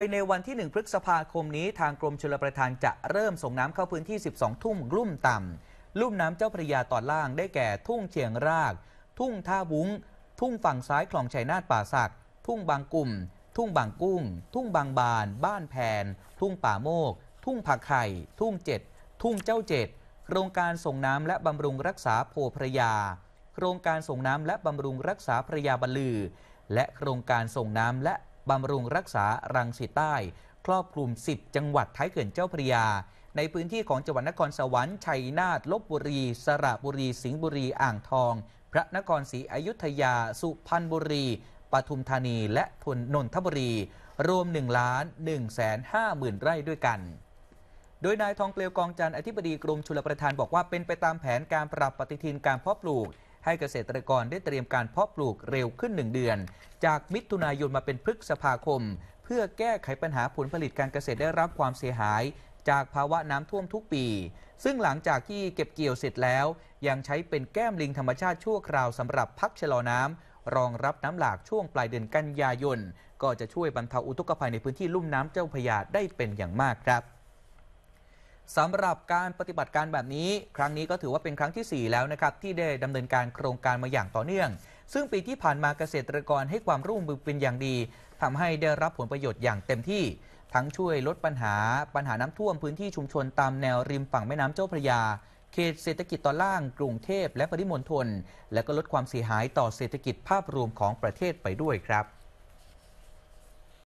ในวันที่ 1พฤษภาคมนี้ทางกรมชลประทานจะเริ่มส่งน้ำเข้าพื้นที่ 12ทุ่มรุ่มต่ำลุ่มน้ำเจ้าพระยาตอนล่างได้แก่ ทุ่งเชียงราก ทุ่งท่าวุ้ง ทุ่งฝั่งซ้ายคลองชัยนาทป่าสักทุ่งบาง กลุ่ม ทุ่งบางกุ้ง ทุ่งบางบาน บ้านแผนทุ่งป่าโมก ทุ่งผักไข่ทุ่งเจ็ด ทุ่งเจ้าเจ็ด โครงการส่งน้ำและบำรุงรักษาโพพระยา โครงการส่งน้ำและบำรุงรักษาพระยาบรรลือ และโครงการส่งน้ำและบำรุงรักษารังสิตใต้ ครอบคลุม10 จังหวัดท้ายเขื่อนเจ้าพระยา ในพื้นที่ของจังหวัดนครสวรรค์ชัยนาทลบบุรี สระบุรี สิงห์บุรีอ่างทอง พระนครศรีอยุธยา สุพรรณบุรีปทุมธานี และทนนนทบุรี รวม 1 ล้าน1แสน0 0หมื่นไร่ด้วยกัน โดยนายทองเปลวกองจันทร์อธิบดีกรมชลประทานบอกว่าเป็นไปตามแผนการปรับปฏิทินการเพาะปลูกให้เกษตรกรได้เตรียมการเพาะปลูกเร็วขึ้น 1 เดือน จากมิถุนายนมาเป็นพฤษภาคม เพื่อแก้ไขปัญหาผลผลิตการเกษตรได้รับความเสียหายจากภาวะน้ำท่วมทุกปี ซึ่งหลังจากที่เก็บเกี่ยวเสร็จแล้ว ยังใช้เป็นแก้มลิงธรรมชาติชั่วคราวสำหรับพักชะลอน้ำรองรับน้ำหลากช่วงปลายเดือนกันยายน ก็จะช่วยบรรเทาอุทกภัยในพื้นที่ลุ่มน้ำเจ้าพยาได้เป็นอย่างมากครับสำหรับการปฏิบัติการแบบนี้ ครั้งนี้ก็ถือว่าเป็นครั้งที่ 4 แล้วนะครับ ที่ได้ดำเนินการโครงการมาอย่างต่อเนื่อง ซึ่งปีที่ผ่านมาเกษตรกรให้ความร่วมมือเป็นอย่างดี ทำให้ได้รับผลประโยชน์อย่างเต็มที่ทั้งช่วยลดปัญหา ปัญหาน้ำท่วมพื้นที่ชุมชนตามแนวริมฝั่งแม่น้ำเจ้าพระยา เขตเศรษฐกิจตอนล่าง กรุงเทพและปริมณฑลและก็ลดความเสียหายต่อเศรษฐกิจภาพรวมของประเทศไปด้วยครับ